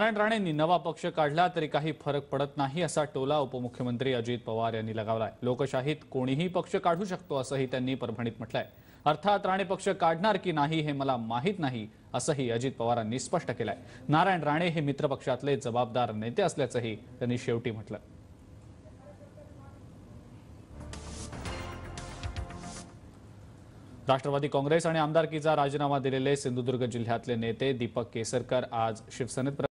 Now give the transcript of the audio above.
नारायण राणेंनी नवा पक्ष काढला तरी काही फरक पडत नाही असा टोला उपमुख्यमंत्री अजित पवार यांनी लगावलाय लोकशाहीत कोणीही पक्ष काढू शकतो असंही त्यांनी परभणीत म्हटलंय अर्थात राणे पक्ष काढणार की नाही हे मला माहीत नाही असंही अजित पवारांनी स्पष्ट केलंय नारायण राणे हे मित्रपक्षातले जबाबदार नेते असल्याचंही त्यांनी शेवटी म्हटलं राष्ट्रवादी काँग्रेस आणि आमदारकीचा राजीनामा दिलेले सिंधुदुर्ग जिल्ह्यातले नेते दीपक केसरकर आज शिवसेनेत